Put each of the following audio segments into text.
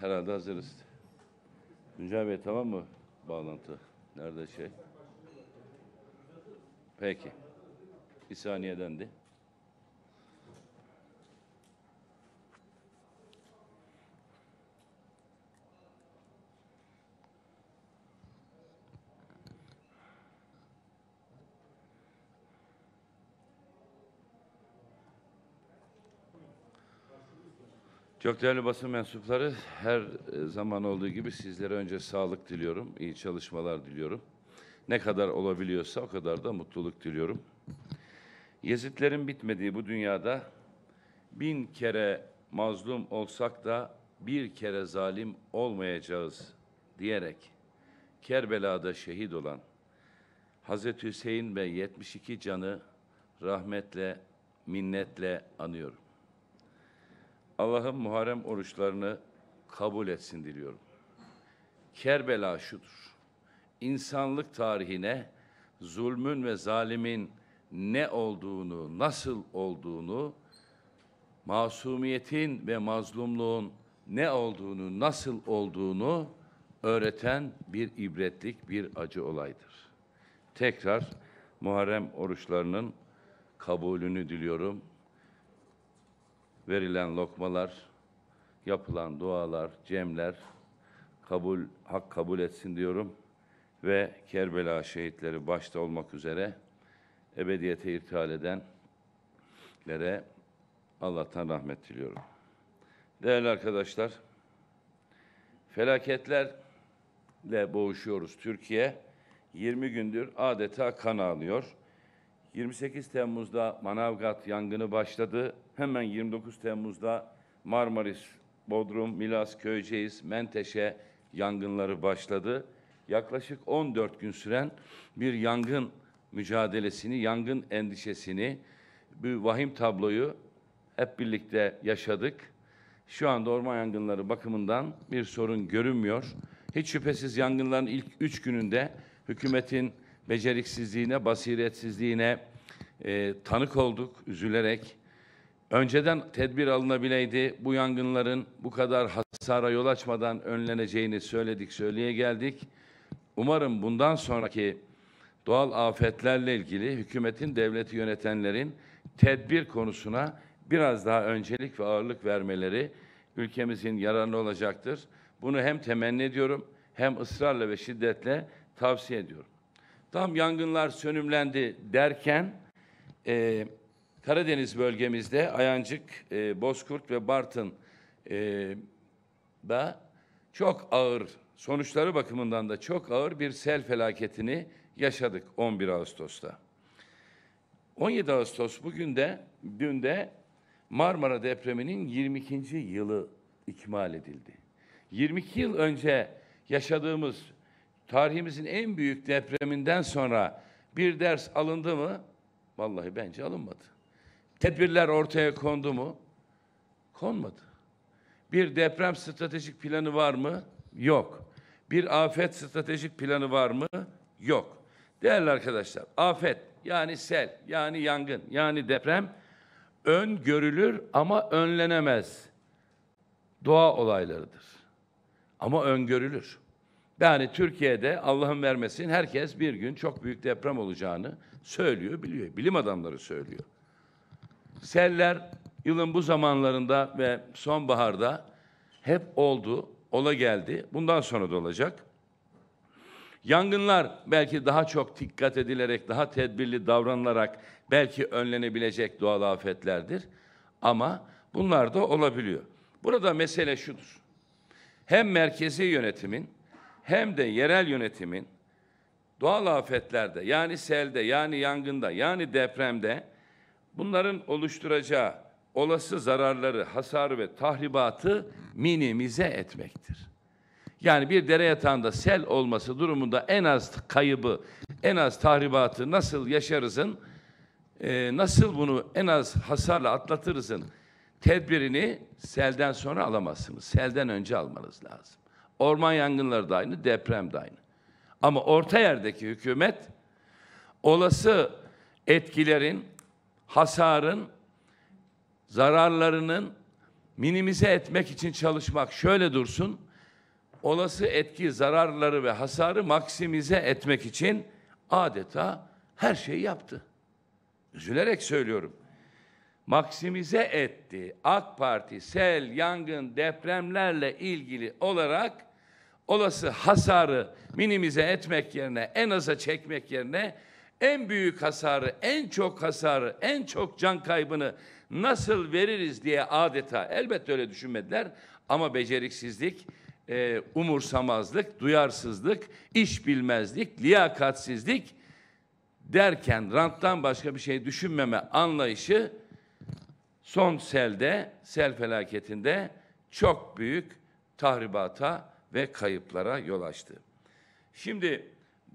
Herhalde hazırız. Tuncay Bey tamam mı bağlantı? Nerede şey? Peki. Bir saniyedendi. Çok değerli basın mensupları, her e, zaman olduğu gibi sizlere önce sağlık diliyorum, iyi çalışmalar diliyorum. Ne kadar olabiliyorsa o kadar da mutluluk diliyorum. Yezitlerin bitmediği bu dünyada bin kere mazlum olsak da bir kere zalim olmayacağız diyerek Kerbela'da şehit olan Hazreti Hüseyin ve 72 canı rahmetle, minnetle anıyorum. Allah'ın Muharrem oruçlarını kabul etsin diliyorum. Kerbela şudur. İnsanlık tarihine zulmün ve zalimin ne olduğunu, nasıl olduğunu, masumiyetin ve mazlumluğun ne olduğunu, nasıl olduğunu öğreten bir ibretlik, bir acı olaydır. Tekrar Muharrem oruçlarının kabulünü diliyorum verilen lokmalar, yapılan dualar, cemler kabul hak kabul etsin diyorum ve Kerbela şehitleri başta olmak üzere ebediyete irtihal edenlere Allah'tan rahmet diliyorum. Değerli arkadaşlar, felaketlerle boğuşuyoruz. Türkiye 20 gündür adeta kan ağlıyor. 28 Temmuz'da Manavgat yangını başladı hemen 29 Temmuz'da Marmaris, Bodrum, Milas, Köyceğiz, Menteşe yangınları başladı. Yaklaşık 14 gün süren bir yangın mücadelesini, yangın endişesini, bir vahim tabloyu hep birlikte yaşadık. Şu anda orman yangınları bakımından bir sorun görünmüyor. Hiç şüphesiz yangınların ilk üç gününde hükümetin beceriksizliğine, basiretsizliğine e, tanık olduk üzülerek. Önceden tedbir alınabileydi bu yangınların bu kadar hasara yol açmadan önleneceğini söyledik söyleye geldik. Umarım bundan sonraki doğal afetlerle ilgili hükümetin, devleti yönetenlerin tedbir konusuna biraz daha öncelik ve ağırlık vermeleri ülkemizin yararlı olacaktır. Bunu hem temenni ediyorum hem ısrarla ve şiddetle tavsiye ediyorum. Tam yangınlar sönümlendi derken e, Karadeniz bölgemizde Ayancık, e, Bozkurt ve Bartın e, da çok ağır, sonuçları bakımından da çok ağır bir sel felaketini yaşadık 11 Ağustos'ta. 17 Ağustos bugün de, dün de Marmara depreminin 22. yılı ikmal edildi. 22 yıl önce yaşadığımız tarihimizin en büyük depreminden sonra bir ders alındı mı? Vallahi bence alınmadı. Tedbirler ortaya kondu mu? Konmadı. Bir deprem stratejik planı var mı? Yok. Bir afet stratejik planı var mı? Yok. Değerli arkadaşlar, afet yani sel, yani yangın, yani deprem öngörülür ama önlenemez. Doğa olaylarıdır. Ama öngörülür. Yani Türkiye'de Allah'ın vermesin herkes bir gün çok büyük deprem olacağını söylüyor, biliyor. Bilim adamları söylüyor. Seller yılın bu zamanlarında ve sonbaharda hep oldu, ola geldi. Bundan sonra da olacak. Yangınlar belki daha çok dikkat edilerek, daha tedbirli davranılarak belki önlenebilecek doğal afetlerdir. Ama bunlar da olabiliyor. Burada mesele şudur. Hem merkezi yönetimin hem de yerel yönetimin doğal afetlerde yani selde yani yangında yani depremde Bunların oluşturacağı olası zararları, hasar ve tahribatı minimize etmektir. Yani bir dere yatağında sel olması durumunda en az kaybı, en az tahribatı nasıl yaşarızın, e, nasıl bunu en az hasarla atlatırızın tedbirini selden sonra alamazsınız. Selden önce almanız lazım. Orman yangınları da aynı, deprem de aynı. Ama orta yerdeki hükümet olası etkilerin hasarın, zararlarının minimize etmek için çalışmak şöyle dursun. Olası etki, zararları ve hasarı maksimize etmek için adeta her şeyi yaptı. Üzülerek söylüyorum. Maksimize etti. AK Parti sel, yangın, depremlerle ilgili olarak olası hasarı minimize etmek yerine, en aza çekmek yerine en büyük hasarı, en çok hasarı, en çok can kaybını nasıl veririz diye adeta elbette öyle düşünmediler ama beceriksizlik, e, umursamazlık, duyarsızlık, iş bilmezlik, liyakatsizlik derken ranttan başka bir şey düşünmeme anlayışı son selde, sel felaketinde çok büyük tahribata ve kayıplara yol açtı. Şimdi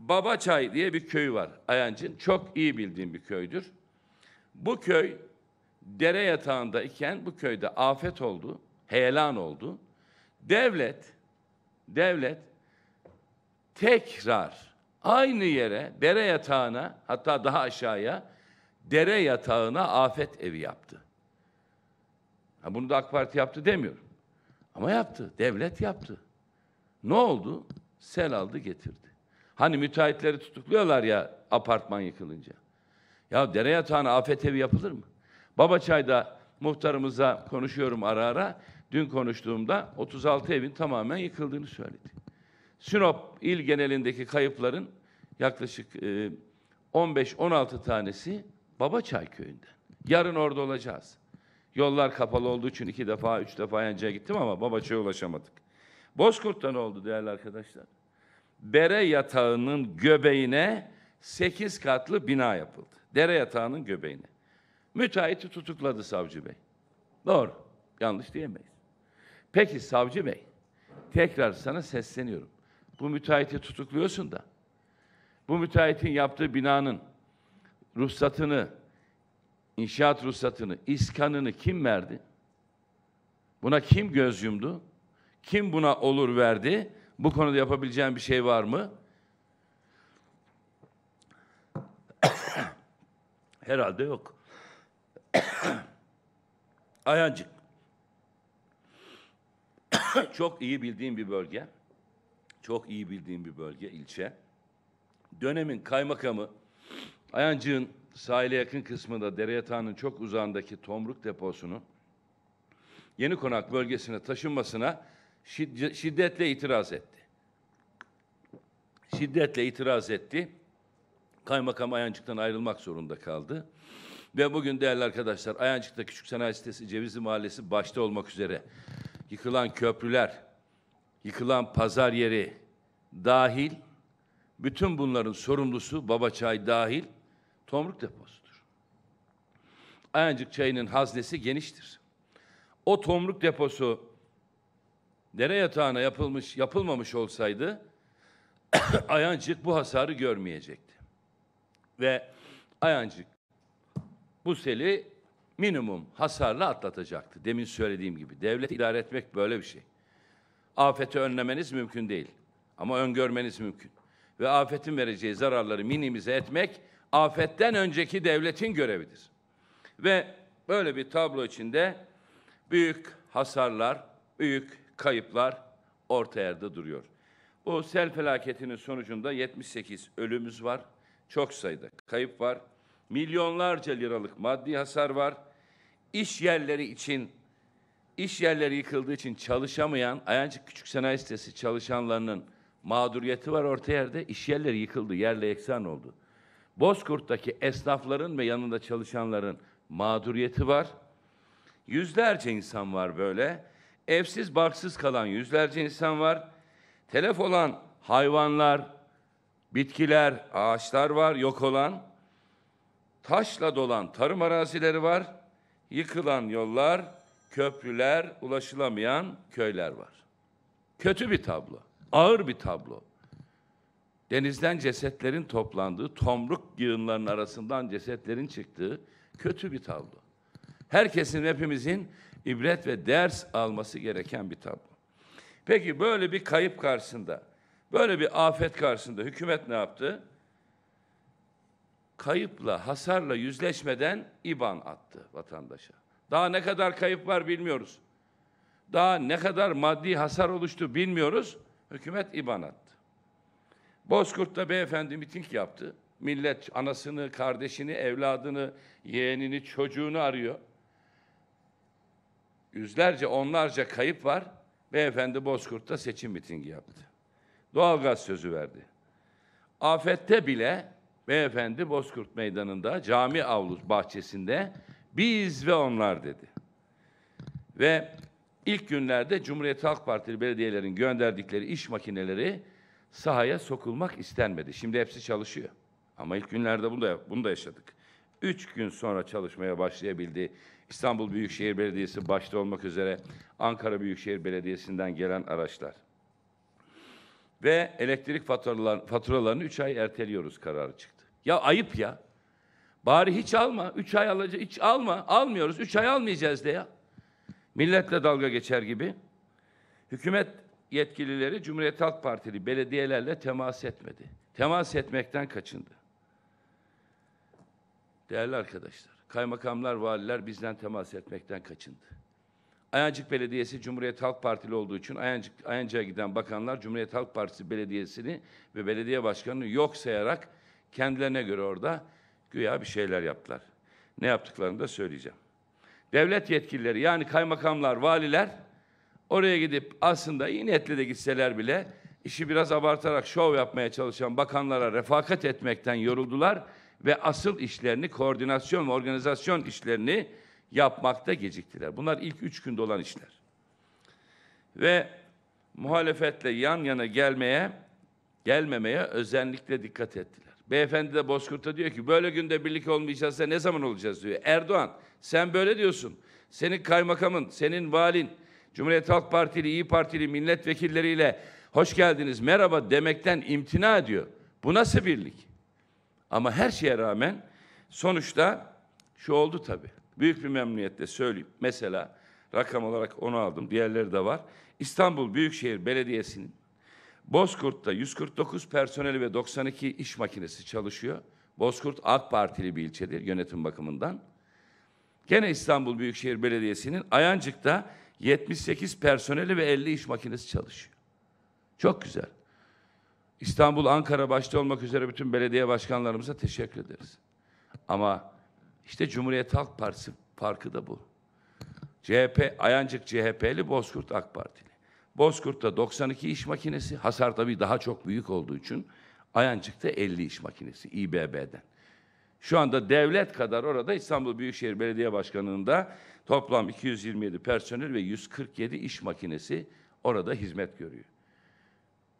Babaçay diye bir köy var Ayancın. Çok iyi bildiğim bir köydür. Bu köy dere yatağında iken bu köyde afet oldu, heyelan oldu. Devlet, devlet tekrar aynı yere, dere yatağına hatta daha aşağıya dere yatağına afet evi yaptı. Ha bunu da AK Parti yaptı demiyorum. Ama yaptı, devlet yaptı. Ne oldu? Sel aldı getirdi. Hani müteahhitleri tutukluyorlar ya apartman yıkılınca. Ya dere yatağına afet evi yapılır mı? Babaçay'da muhtarımıza konuşuyorum ara ara. Dün konuştuğumda 36 evin tamamen yıkıldığını söyledi. Sinop il genelindeki kayıpların yaklaşık 15-16 e, tanesi Babaçay köyünde. Yarın orada olacağız. Yollar kapalı olduğu için iki defa, üç defa Yancı'ya gittim ama Babaçay'a ulaşamadık. Bozkurt'ta ne oldu değerli arkadaşlar? dere yatağının göbeğine sekiz katlı bina yapıldı. Dere yatağının göbeğine. Müteahhiti tutukladı savcı bey. Doğru. Yanlış diyemeyiz. Peki savcı bey, tekrar sana sesleniyorum. Bu müteahhiti tutukluyorsun da, bu müteahhitin yaptığı binanın ruhsatını, inşaat ruhsatını, iskanını kim verdi? Buna kim göz yumdu? Kim buna olur verdi? Bu konuda yapabileceğim bir şey var mı? Herhalde yok. Ayancık. Çok iyi bildiğim bir bölge. Çok iyi bildiğim bir bölge, ilçe. Dönemin kaymakamı Ayancık'ın sahile yakın kısmında dere yatağının çok uzağındaki tomruk deposunun Yeni Konak bölgesine taşınmasına şiddetle itiraz etti. Şiddetle itiraz etti. Kaymakam Ayancık'tan ayrılmak zorunda kaldı. Ve bugün değerli arkadaşlar Ayancık'ta Küçük Sanayi Sitesi Cevizli Mahallesi başta olmak üzere yıkılan köprüler, yıkılan pazar yeri dahil bütün bunların sorumlusu baba çay dahil tomruk deposudur. Ayancık çayının haznesi geniştir. O tomruk deposu dere yatağına yapılmış yapılmamış olsaydı Ayancık bu hasarı görmeyecekti. Ve Ayancık bu seli minimum hasarla atlatacaktı. Demin söylediğim gibi devlet idare etmek böyle bir şey. Afeti önlemeniz mümkün değil ama öngörmeniz mümkün. Ve afetin vereceği zararları minimize etmek afetten önceki devletin görevidir. Ve böyle bir tablo içinde büyük hasarlar, büyük kayıplar orta yerde duruyor. Bu sel felaketinin sonucunda 78 ölümümüz var. Çok sayıda kayıp var. Milyonlarca liralık maddi hasar var. İş yerleri için iş yerleri yıkıldığı için çalışamayan Ayancık Küçük Sanayi Sitesi çalışanlarının mağduriyeti var orta yerde. İş yerleri yıkıldı, yerle eksan oldu. Bozkurt'taki esnafların ve yanında çalışanların mağduriyeti var. Yüzlerce insan var böyle. Evsiz barksız kalan yüzlerce insan var. Telef olan hayvanlar, bitkiler, ağaçlar var yok olan. Taşla dolan tarım arazileri var. Yıkılan yollar, köprüler, ulaşılamayan köyler var. Kötü bir tablo, ağır bir tablo. Denizden cesetlerin toplandığı, tomruk yığınlarının arasından cesetlerin çıktığı kötü bir tablo. Herkesin, hepimizin ibret ve ders alması gereken bir tablo. Peki böyle bir kayıp karşısında, böyle bir afet karşısında hükümet ne yaptı? Kayıpla, hasarla yüzleşmeden IBAN attı vatandaşa. Daha ne kadar kayıp var bilmiyoruz. Daha ne kadar maddi hasar oluştu bilmiyoruz. Hükümet IBAN attı. Bozkurt'ta beyefendi miting yaptı. Millet anasını, kardeşini, evladını, yeğenini, çocuğunu arıyor yüzlerce, onlarca kayıp var. Beyefendi Bozkurt'ta seçim mitingi yaptı. Doğalgaz sözü verdi. Afette bile beyefendi Bozkurt Meydanı'nda cami avlus bahçesinde biz ve onlar dedi. Ve ilk günlerde Cumhuriyet Halk Partili belediyelerin gönderdikleri iş makineleri sahaya sokulmak istenmedi. Şimdi hepsi çalışıyor. Ama ilk günlerde bunu da, bunu da yaşadık. Üç gün sonra çalışmaya başlayabildi İstanbul Büyükşehir Belediyesi başta olmak üzere Ankara Büyükşehir Belediyesi'nden gelen araçlar. Ve elektrik faturalarını üç ay erteliyoruz kararı çıktı. Ya ayıp ya. Bari hiç alma. üç ay alacak. Hiç alma. Almıyoruz. üç ay almayacağız de ya. Milletle dalga geçer gibi. Hükümet yetkilileri Cumhuriyet Halk Partili belediyelerle temas etmedi. Temas etmekten kaçındı. Değerli arkadaşlar, kaymakamlar, valiler bizden temas etmekten kaçındı. Ayancık Belediyesi Cumhuriyet Halk Partili olduğu için Ayancık, Ayancık'a giden bakanlar Cumhuriyet Halk Partisi Belediyesi'ni ve belediye başkanını yok sayarak kendilerine göre orada güya bir şeyler yaptılar. Ne yaptıklarını da söyleyeceğim. Devlet yetkilileri yani kaymakamlar, valiler oraya gidip aslında iyi niyetle de gitseler bile işi biraz abartarak şov yapmaya çalışan bakanlara refakat etmekten yoruldular ve asıl işlerini, koordinasyon ve organizasyon işlerini yapmakta geciktiler. Bunlar ilk üç günde olan işler. Ve muhalefetle yan yana gelmeye, gelmemeye özellikle dikkat ettiler. Beyefendi de Bozkurt'a diyor ki böyle günde birlik olmayacağız ne zaman olacağız diyor. Erdoğan sen böyle diyorsun. Senin kaymakamın, senin valin, Cumhuriyet Halk Partili, İyi Partili milletvekilleriyle hoş geldiniz, merhaba demekten imtina ediyor. Bu nasıl birlik? Ama her şeye rağmen sonuçta şu oldu tabii. Büyük bir memnuniyetle söyleyeyim. Mesela rakam olarak onu aldım. Diğerleri de var. İstanbul Büyükşehir Belediyesi'nin Bozkurt'ta 149 personeli ve 92 iş makinesi çalışıyor. Bozkurt AK Partili bir ilçedir yönetim bakımından. Gene İstanbul Büyükşehir Belediyesi'nin Ayancık'ta 78 personeli ve 50 iş makinesi çalışıyor. Çok güzel. İstanbul, Ankara başta olmak üzere bütün belediye başkanlarımıza teşekkür ederiz. Ama işte Cumhuriyet Halk Partisi farkı da bu. CHP, Ayancık CHP'li, Bozkurt AK Partili. Bozkurt'ta 92 iş makinesi, hasar tabii daha çok büyük olduğu için Ayancık'ta 50 iş makinesi İBB'den. Şu anda devlet kadar orada İstanbul Büyükşehir Belediye Başkanlığı'nda toplam 227 personel ve 147 iş makinesi orada hizmet görüyor.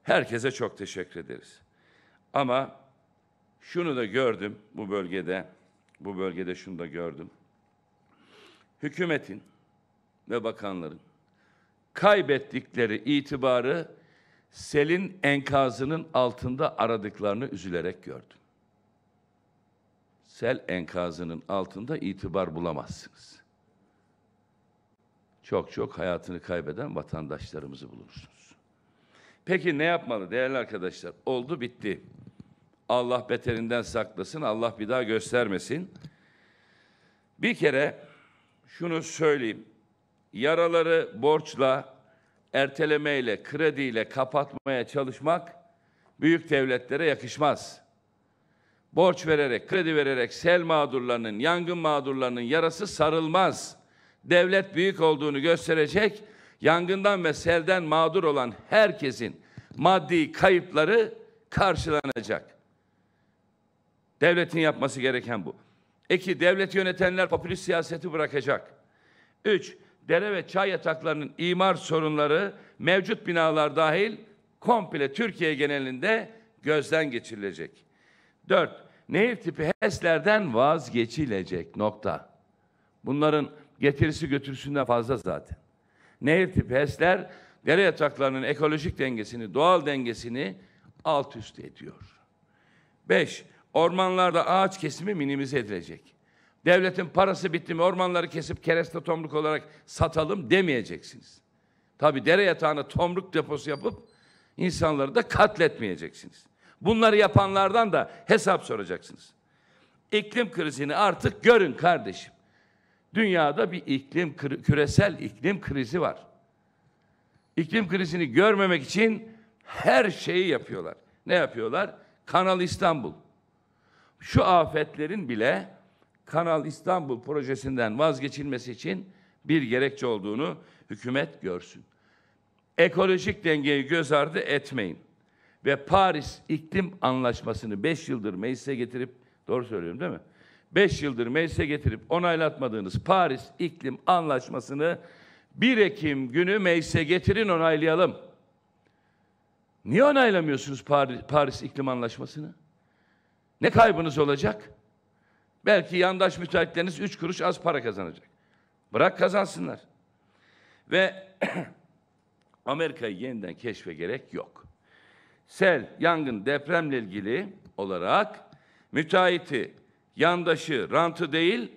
Herkese çok teşekkür ederiz. Ama şunu da gördüm bu bölgede, bu bölgede şunu da gördüm. Hükümetin ve bakanların kaybettikleri itibarı selin enkazının altında aradıklarını üzülerek gördüm. Sel enkazının altında itibar bulamazsınız. Çok çok hayatını kaybeden vatandaşlarımızı bulursunuz. Peki ne yapmalı değerli arkadaşlar? Oldu bitti. Allah beterinden saklasın, Allah bir daha göstermesin. Bir kere şunu söyleyeyim. Yaraları borçla, ertelemeyle, krediyle kapatmaya çalışmak büyük devletlere yakışmaz. Borç vererek, kredi vererek sel mağdurlarının, yangın mağdurlarının yarası sarılmaz. Devlet büyük olduğunu gösterecek, yangından ve selden mağdur olan herkesin maddi kayıpları karşılanacak. Devletin yapması gereken bu. İki, devlet yönetenler popülist siyaseti bırakacak. Üç, dere ve çay yataklarının imar sorunları mevcut binalar dahil komple Türkiye genelinde gözden geçirilecek. Dört, nehir tipi HES'lerden vazgeçilecek nokta. Bunların getirisi götürüsünden fazla zaten. Nehir tipi HES'ler dere yataklarının ekolojik dengesini, doğal dengesini alt üst ediyor. Beş, ormanlarda ağaç kesimi minimize edilecek. Devletin parası bitti mi ormanları kesip kereste tomruk olarak satalım demeyeceksiniz. Tabi dere yatağına tomruk deposu yapıp insanları da katletmeyeceksiniz. Bunları yapanlardan da hesap soracaksınız. İklim krizini artık görün kardeşim. Dünyada bir iklim küresel iklim krizi var. İklim krizini görmemek için her şeyi yapıyorlar. Ne yapıyorlar? Kanal İstanbul. Şu afetlerin bile Kanal İstanbul projesinden vazgeçilmesi için bir gerekçe olduğunu hükümet görsün. Ekolojik dengeyi göz ardı etmeyin. Ve Paris İklim Anlaşması'nı 5 yıldır meclise getirip, doğru söylüyorum değil mi? 5 yıldır meclise getirip onaylatmadığınız Paris İklim Anlaşması'nı 1 Ekim günü meclise getirin onaylayalım. Niye onaylamıyorsunuz Paris, Paris İklim Anlaşması'nı? Ne kaybınız olacak? Belki yandaş müteahhitleriniz üç kuruş az para kazanacak. Bırak kazansınlar. Ve Amerika'yı yeniden keşfe gerek yok. Sel, yangın, depremle ilgili olarak müteahhiti, yandaşı, rantı değil,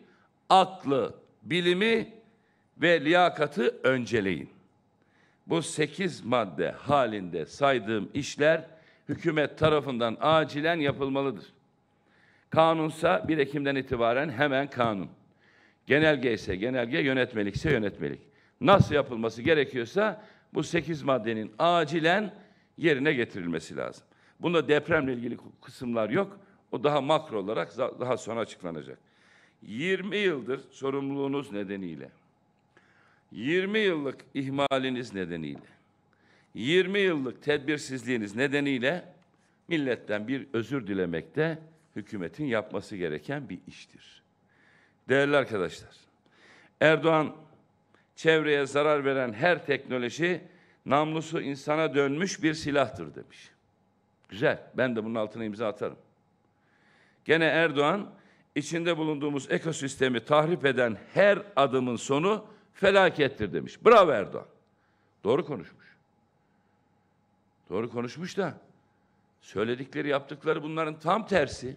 aklı, bilimi ve liyakatı önceleyin. Bu sekiz madde halinde saydığım işler hükümet tarafından acilen yapılmalıdır. Kanunsa 1 Ekim'den itibaren hemen kanun. Genelge ise genelge, yönetmelikse yönetmelik. Nasıl yapılması gerekiyorsa bu sekiz maddenin acilen yerine getirilmesi lazım. Bunda depremle ilgili kısımlar yok. O daha makro olarak daha sonra açıklanacak. 20 yıldır sorumluluğunuz nedeniyle 20 yıllık ihmaliniz nedeniyle, 20 yıllık tedbirsizliğiniz nedeniyle milletten bir özür dilemekte hükümetin yapması gereken bir iştir. Değerli arkadaşlar, Erdoğan çevreye zarar veren her teknoloji namlusu insana dönmüş bir silahtır demiş. Güzel, ben de bunun altına imza atarım. Gene Erdoğan, içinde bulunduğumuz ekosistemi tahrip eden her adımın sonu felakettir demiş. Bravo Erdoğan. Doğru konuşmuş. Doğru konuşmuş da söyledikleri yaptıkları bunların tam tersi.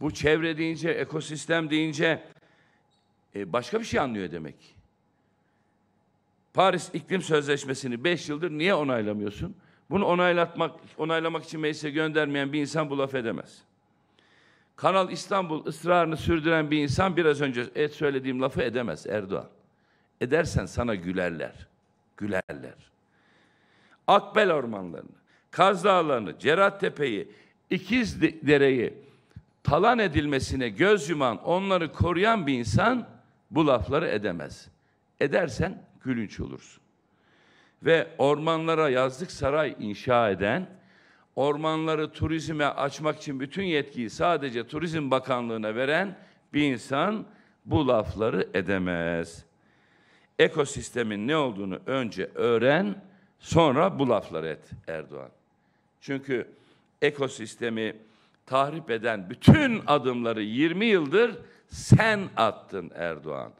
Bu çevre deyince, ekosistem deyince e, başka bir şey anlıyor demek. Paris İklim Sözleşmesi'ni beş yıldır niye onaylamıyorsun? Bunu onaylatmak, onaylamak için meclise göndermeyen bir insan bu laf edemez. Kanal İstanbul ısrarını sürdüren bir insan biraz önce et söylediğim lafı edemez Erdoğan edersen sana gülerler. Gülerler. Akbel ormanlarını, Kaz Dağları'nı, Cerat Tepe'yi, İkiz Dere'yi talan edilmesine göz yuman, onları koruyan bir insan bu lafları edemez. Edersen gülünç olursun. Ve ormanlara yazlık saray inşa eden, ormanları turizme açmak için bütün yetkiyi sadece Turizm Bakanlığı'na veren bir insan bu lafları edemez.'' ekosistemin ne olduğunu önce öğren, sonra bu laflar et Erdoğan. Çünkü ekosistemi tahrip eden bütün adımları 20 yıldır sen attın Erdoğan.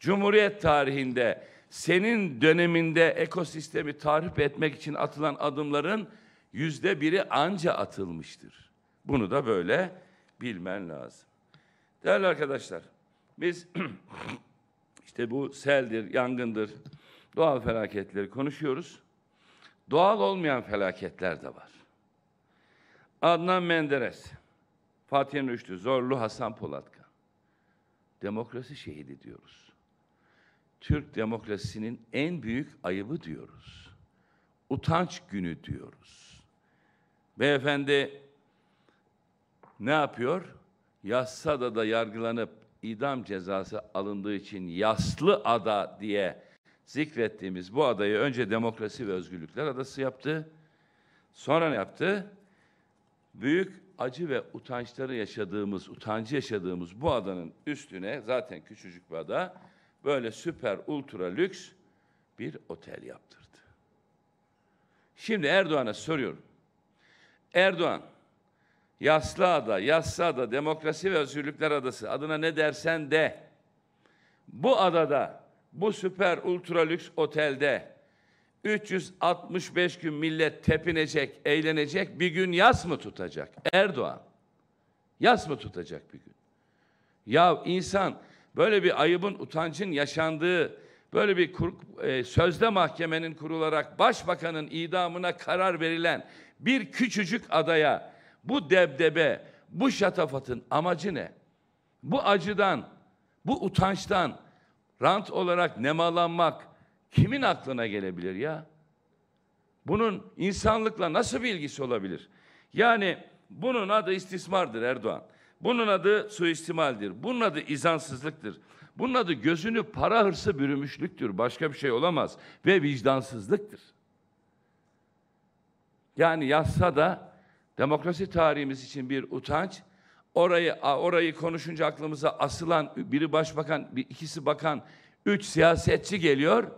Cumhuriyet tarihinde senin döneminde ekosistemi tahrip etmek için atılan adımların yüzde biri anca atılmıştır. Bunu da böyle bilmen lazım. Değerli arkadaşlar, biz İşte bu seldir, yangındır, doğal felaketleri konuşuyoruz. Doğal olmayan felaketler de var. Adnan Menderes, Fatih Rüştü, Zorlu Hasan Polatkan. Demokrasi şehidi diyoruz. Türk demokrasisinin en büyük ayıbı diyoruz. Utanç günü diyoruz. Beyefendi ne yapıyor? Yassada da yargılanıp idam cezası alındığı için Yaslı Ada diye zikrettiğimiz bu adayı önce Demokrasi ve Özgürlükler Adası yaptı. Sonra ne yaptı? Büyük acı ve utançları yaşadığımız, utancı yaşadığımız bu adanın üstüne zaten küçücük bir ada böyle süper ultra lüks bir otel yaptırdı. Şimdi Erdoğan'a soruyorum. Erdoğan Yaslı Ada, Yassı Ada, Demokrasi ve Özgürlükler Adası adına ne dersen de bu adada, bu süper ultra lüks otelde 365 gün millet tepinecek, eğlenecek, bir gün yas mı tutacak? Erdoğan, yas mı tutacak bir gün? Ya insan böyle bir ayıbın, utancın yaşandığı, böyle bir kur, e, sözde mahkemenin kurularak başbakanın idamına karar verilen bir küçücük adaya bu debdebe, bu şatafatın amacı ne? Bu acıdan, bu utançtan rant olarak nemalanmak kimin aklına gelebilir ya? Bunun insanlıkla nasıl bir ilgisi olabilir? Yani bunun adı istismardır Erdoğan. Bunun adı suistimaldir. Bunun adı izansızlıktır. Bunun adı gözünü para hırsı bürümüşlüktür. Başka bir şey olamaz. Ve vicdansızlıktır. Yani yazsa da demokrasi tarihimiz için bir utanç. Orayı orayı konuşunca aklımıza asılan biri başbakan, bir ikisi bakan, üç siyasetçi geliyor.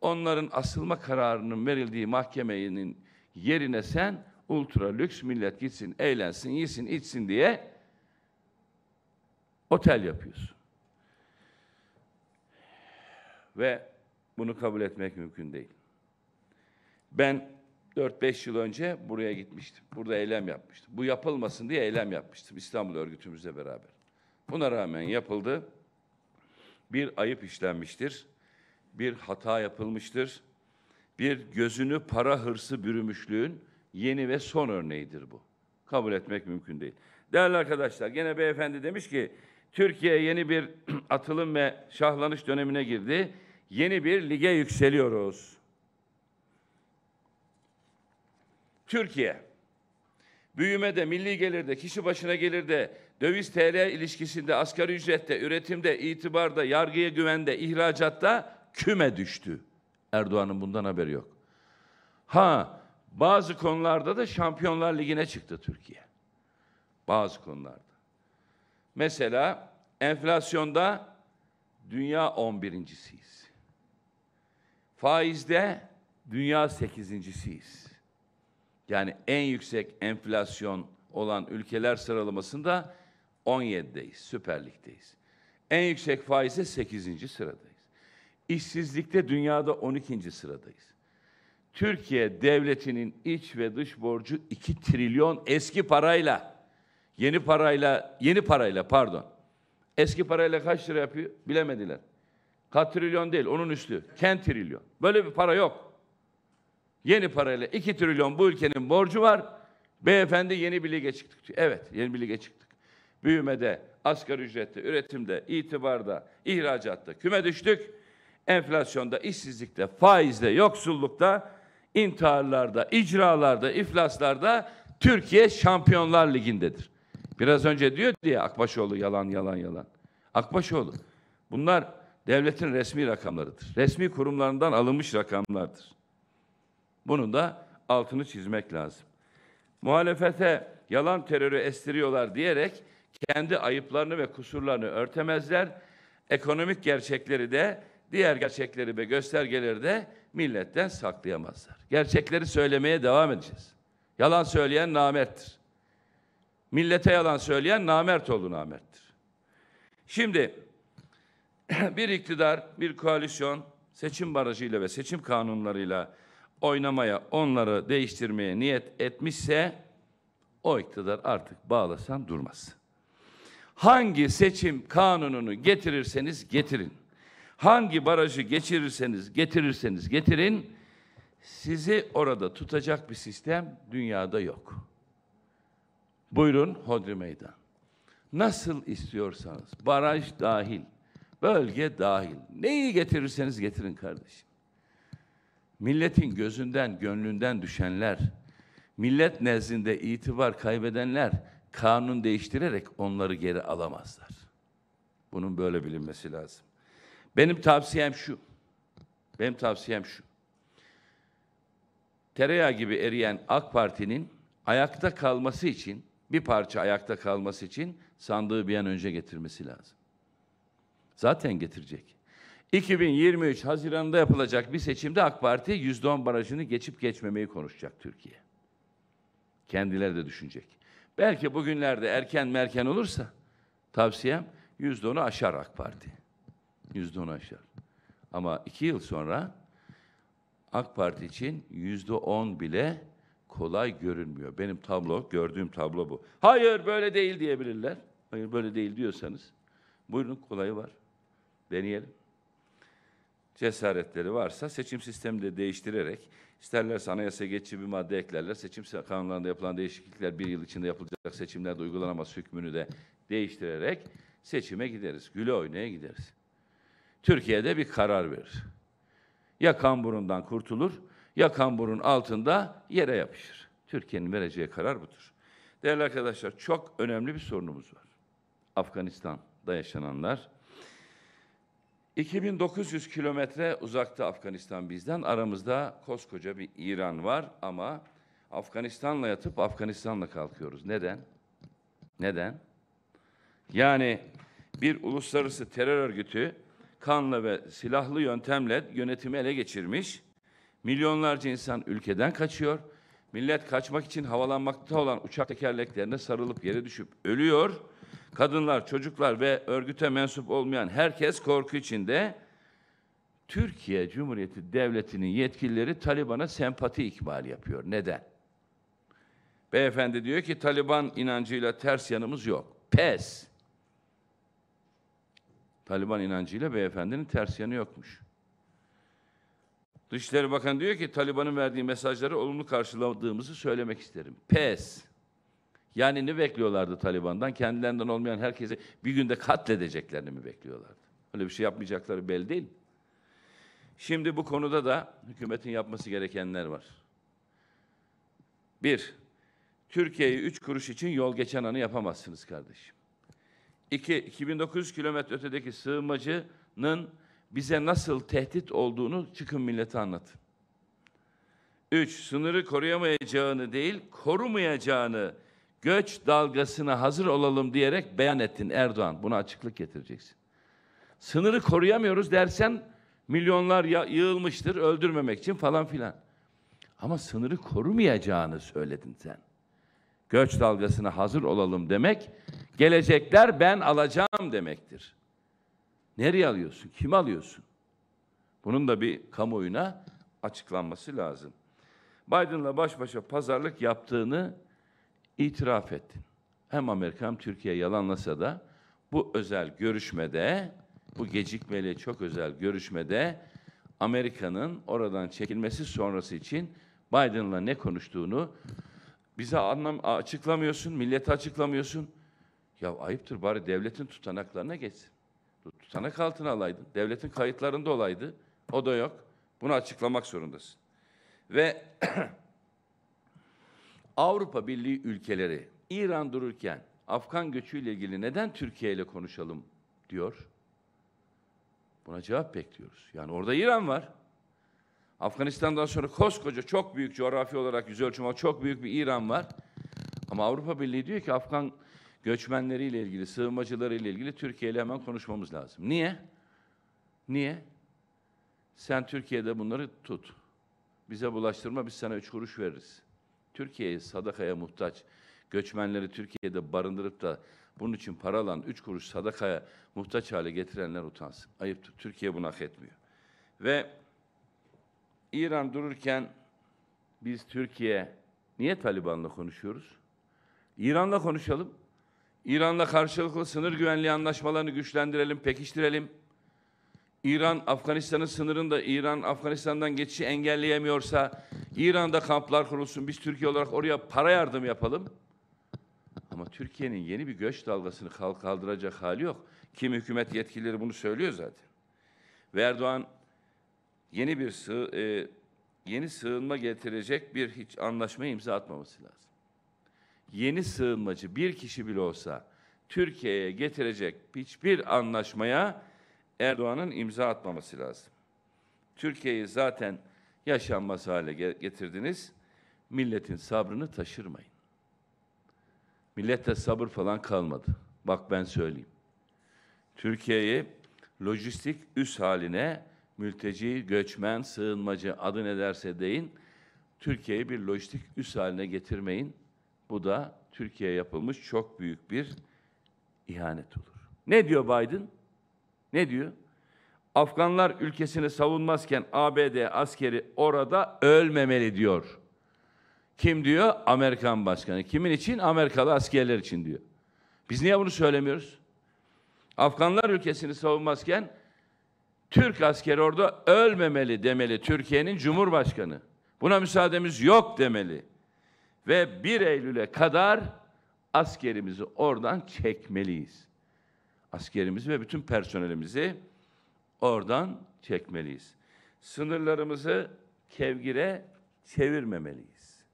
Onların asılma kararının verildiği mahkemenin yerine sen ultra lüks millet gitsin, eğlensin, yesin, içsin diye otel yapıyorsun. Ve bunu kabul etmek mümkün değil. Ben 4-5 yıl önce buraya gitmiştim. Burada eylem yapmıştım. Bu yapılmasın diye eylem yapmıştım İstanbul örgütümüzle beraber. Buna rağmen yapıldı. Bir ayıp işlenmiştir. Bir hata yapılmıştır. Bir gözünü para hırsı bürümüşlüğün yeni ve son örneğidir bu. Kabul etmek mümkün değil. Değerli arkadaşlar, gene beyefendi demiş ki, Türkiye yeni bir atılım ve şahlanış dönemine girdi. Yeni bir lige yükseliyoruz. Türkiye büyümede, milli gelirde, kişi başına gelirde, döviz TL ilişkisinde, asgari ücrette, üretimde, itibarda, yargıya güvende, ihracatta küme düştü. Erdoğan'ın bundan haberi yok. Ha bazı konularda da Şampiyonlar Ligi'ne çıktı Türkiye. Bazı konularda. Mesela enflasyonda dünya 11.siyiz. Faizde dünya 8.siyiz. Yani en yüksek enflasyon olan ülkeler sıralamasında 17'deyiz, Süper Lig'deyiz. En yüksek faizde 8. sıradayız. İşsizlikte dünyada 12. sıradayız. Türkiye devletinin iç ve dış borcu 2 trilyon eski parayla, yeni parayla, yeni parayla pardon. Eski parayla kaç lira yapıyor bilemediler. Kat trilyon değil, onun üstü. kent trilyon. Böyle bir para yok. Yeni parayla 2 trilyon bu ülkenin borcu var. Beyefendi yeni bir lige çıktık. Evet, yeni bir lige çıktık. Büyümede, asgari ücrette, üretimde, itibarda, ihracatta küme düştük. Enflasyonda, işsizlikte, faizde, yoksullukta, intiharlarda, icralarda, iflaslarda Türkiye Şampiyonlar Ligi'ndedir. Biraz önce diyor diye Akbaşoğlu yalan yalan yalan. Akbaşoğlu bunlar devletin resmi rakamlarıdır. Resmi kurumlarından alınmış rakamlardır. Bunun da altını çizmek lazım. Muhalefete yalan terörü estiriyorlar diyerek kendi ayıplarını ve kusurlarını örtemezler. Ekonomik gerçekleri de diğer gerçekleri ve göstergeleri de milletten saklayamazlar. Gerçekleri söylemeye devam edeceğiz. Yalan söyleyen namerttir. Millete yalan söyleyen namert oldu namerttir. Şimdi bir iktidar, bir koalisyon seçim barajıyla ve seçim kanunlarıyla oynamaya, onları değiştirmeye niyet etmişse o iktidar artık bağlasan durmaz. Hangi seçim kanununu getirirseniz getirin. Hangi barajı geçirirseniz getirirseniz getirin. Sizi orada tutacak bir sistem dünyada yok. Buyurun Hodri Meydan. Nasıl istiyorsanız, baraj dahil, bölge dahil, neyi getirirseniz getirin kardeşim milletin gözünden, gönlünden düşenler, millet nezdinde itibar kaybedenler kanun değiştirerek onları geri alamazlar. Bunun böyle bilinmesi lazım. Benim tavsiyem şu. Benim tavsiyem şu. Tereyağı gibi eriyen AK Parti'nin ayakta kalması için, bir parça ayakta kalması için sandığı bir an önce getirmesi lazım. Zaten getirecek. 2023 Haziran'da yapılacak bir seçimde AK Parti %10 barajını geçip geçmemeyi konuşacak Türkiye. Kendileri de düşünecek. Belki bugünlerde erken merken olursa tavsiyem %10'u aşar AK Parti. %10'u aşar. Ama iki yıl sonra AK Parti için yüzde on bile kolay görünmüyor. Benim tablo, gördüğüm tablo bu. Hayır böyle değil diyebilirler. Hayır böyle değil diyorsanız buyurun kolayı var. Deneyelim cesaretleri varsa seçim sistemini de değiştirerek isterlerse anayasaya geçici bir madde eklerler. Seçim kanunlarında yapılan değişiklikler bir yıl içinde yapılacak seçimlerde uygulanamaz hükmünü de değiştirerek seçime gideriz. Güle oynaya gideriz. Türkiye'de bir karar verir. Ya kamburundan kurtulur ya kamburun altında yere yapışır. Türkiye'nin vereceği karar budur. Değerli arkadaşlar çok önemli bir sorunumuz var. Afganistan'da yaşananlar 2900 kilometre uzakta Afganistan bizden. Aramızda koskoca bir İran var ama Afganistan'la yatıp Afganistan'la kalkıyoruz. Neden? Neden? Yani bir uluslararası terör örgütü kanlı ve silahlı yöntemle yönetimi ele geçirmiş. Milyonlarca insan ülkeden kaçıyor. Millet kaçmak için havalanmakta olan uçak tekerleklerine sarılıp yere düşüp ölüyor kadınlar, çocuklar ve örgüte mensup olmayan herkes korku içinde. Türkiye Cumhuriyeti Devleti'nin yetkilileri Taliban'a sempati ikmal yapıyor. Neden? Beyefendi diyor ki Taliban inancıyla ters yanımız yok. Pes. Taliban inancıyla beyefendinin ters yanı yokmuş. Dışişleri Bakanı diyor ki Taliban'ın verdiği mesajları olumlu karşıladığımızı söylemek isterim. Pes. Yani ne bekliyorlardı Taliban'dan? Kendilerinden olmayan herkesi bir günde katledeceklerini mi bekliyorlardı? Öyle bir şey yapmayacakları belli değil. Şimdi bu konuda da hükümetin yapması gerekenler var. Bir, Türkiye'yi üç kuruş için yol geçen anı yapamazsınız kardeşim. İki, 2900 kilometre ötedeki sığınmacının bize nasıl tehdit olduğunu çıkın millete anlatın. Üç, sınırı koruyamayacağını değil, korumayacağını göç dalgasına hazır olalım diyerek beyan ettin Erdoğan. Buna açıklık getireceksin. Sınırı koruyamıyoruz dersen milyonlar yığılmıştır öldürmemek için falan filan. Ama sınırı korumayacağını söyledin sen. Göç dalgasına hazır olalım demek, gelecekler ben alacağım demektir. Nereye alıyorsun? Kim alıyorsun? Bunun da bir kamuoyuna açıklanması lazım. Biden'la baş başa pazarlık yaptığını itiraf ettin. Hem Amerika hem Türkiye yalanlasa da bu özel görüşmede, bu gecikmeli çok özel görüşmede Amerika'nın oradan çekilmesi sonrası için Biden'la ne konuştuğunu bize anlam açıklamıyorsun, millete açıklamıyorsun. Ya ayıptır bari devletin tutanaklarına geçsin. Tutanak altına alaydın. Devletin kayıtlarında olaydı. O da yok. Bunu açıklamak zorundasın. Ve Avrupa Birliği ülkeleri İran dururken Afgan göçüyle ilgili neden Türkiye ile konuşalım diyor. Buna cevap bekliyoruz. Yani orada İran var. Afganistan'dan sonra koskoca çok büyük coğrafi olarak yüz ölçümü çok büyük bir İran var. Ama Avrupa Birliği diyor ki Afgan göçmenleriyle ilgili, sığınmacılarıyla ilgili Türkiye ile hemen konuşmamız lazım. Niye? Niye? Sen Türkiye'de bunları tut. Bize bulaştırma, biz sana üç kuruş veririz. Türkiye'ye sadakaya muhtaç, göçmenleri Türkiye'de barındırıp da bunun için paralan üç kuruş sadakaya muhtaç hale getirenler utansın. Ayıptır. Türkiye bunu hak etmiyor. Ve İran dururken biz Türkiye niye Taliban'la konuşuyoruz? İran'la konuşalım. İran'la karşılıklı sınır güvenliği anlaşmalarını güçlendirelim, pekiştirelim. İran Afganistan'ın sınırında İran Afganistan'dan geçişi engelleyemiyorsa İran'da kamplar kurulsun. Biz Türkiye olarak oraya para yardım yapalım. Ama Türkiye'nin yeni bir göç dalgasını kaldıracak hali yok. Kim hükümet yetkilileri bunu söylüyor zaten. Ve Erdoğan yeni bir sığ, e, yeni sığınma getirecek bir hiç anlaşma imza atmaması lazım. Yeni sığınmacı bir kişi bile olsa Türkiye'ye getirecek hiçbir anlaşmaya Erdoğan'ın imza atmaması lazım. Türkiye'yi zaten yaşanmaz hale getirdiniz. Milletin sabrını taşırmayın. Millette sabır falan kalmadı. Bak ben söyleyeyim. Türkiye'yi lojistik üst haline mülteci, göçmen, sığınmacı adı ne derse deyin. Türkiye'yi bir lojistik üst haline getirmeyin. Bu da Türkiye'ye yapılmış çok büyük bir ihanet olur. Ne diyor Biden? Ne diyor? Afganlar ülkesini savunmazken ABD askeri orada ölmemeli diyor. Kim diyor? Amerikan başkanı. Kimin için? Amerikalı askerler için diyor. Biz niye bunu söylemiyoruz? Afganlar ülkesini savunmazken Türk askeri orada ölmemeli demeli Türkiye'nin Cumhurbaşkanı. Buna müsaademiz yok demeli. Ve 1 Eylül'e kadar askerimizi oradan çekmeliyiz askerimizi ve bütün personelimizi oradan çekmeliyiz. Sınırlarımızı kevgire çevirmemeliyiz.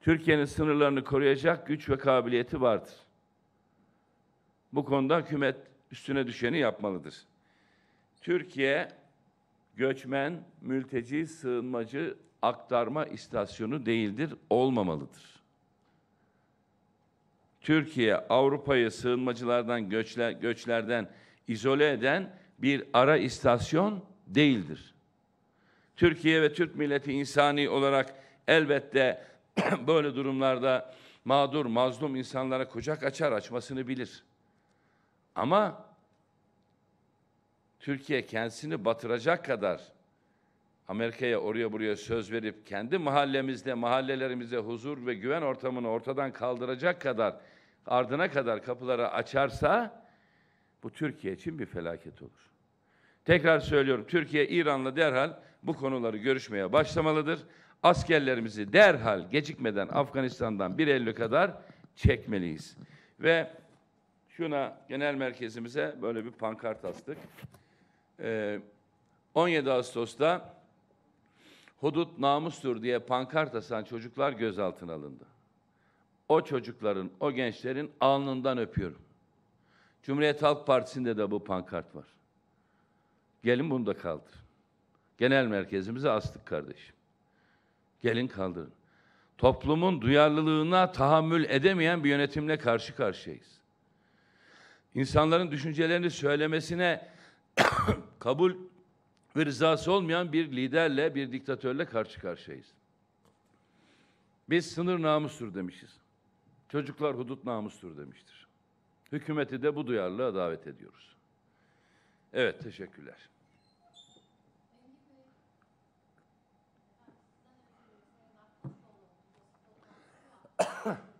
Türkiye'nin sınırlarını koruyacak güç ve kabiliyeti vardır. Bu konuda hükümet üstüne düşeni yapmalıdır. Türkiye göçmen, mülteci, sığınmacı aktarma istasyonu değildir, olmamalıdır. Türkiye Avrupa'yı sığınmacılardan, göçler, göçlerden izole eden bir ara istasyon değildir. Türkiye ve Türk milleti insani olarak elbette böyle durumlarda mağdur, mazlum insanlara kucak açar açmasını bilir. Ama Türkiye kendisini batıracak kadar Amerika'ya oraya buraya söz verip kendi mahallemizde, mahallelerimize huzur ve güven ortamını ortadan kaldıracak kadar ardına kadar kapıları açarsa bu Türkiye için bir felaket olur. Tekrar söylüyorum Türkiye İran'la derhal bu konuları görüşmeye başlamalıdır. Askerlerimizi derhal gecikmeden Afganistan'dan 1 Eylül kadar çekmeliyiz. Ve şuna genel merkezimize böyle bir pankart astık. Ee, 17 Ağustos'ta hudut namustur diye pankart asan çocuklar gözaltına alındı. O çocukların, o gençlerin alnından öpüyorum. Cumhuriyet Halk Partisi'nde de bu pankart var. Gelin bunu da kaldır. Genel merkezimize astık kardeşim. Gelin kaldırın. Toplumun duyarlılığına tahammül edemeyen bir yönetimle karşı karşıyayız. İnsanların düşüncelerini söylemesine kabul ve rızası olmayan bir liderle, bir diktatörle karşı karşıyayız. Biz sınır namustur demişiz. Çocuklar hudut namustur demiştir. Hükümeti de bu duyarlılığa davet ediyoruz. Evet, teşekkürler.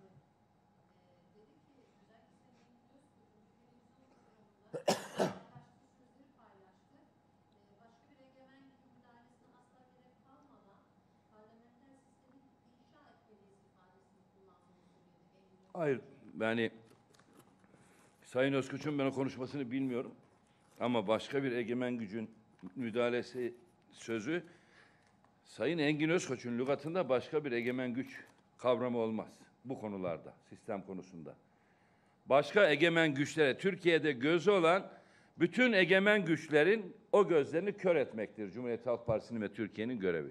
Hayır yani Sayın Özkoç'un ben konuşmasını bilmiyorum. Ama başka bir egemen gücün müdahalesi sözü Sayın Engin Özkoç'un lügatında başka bir egemen güç kavramı olmaz bu konularda, sistem konusunda. Başka egemen güçlere, Türkiye'de gözü olan bütün egemen güçlerin o gözlerini kör etmektir Cumhuriyet Halk Partisi'nin ve Türkiye'nin görevi.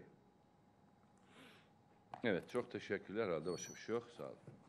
Evet, çok teşekkürler. Herhalde başka bir şey yok. Sağ olun.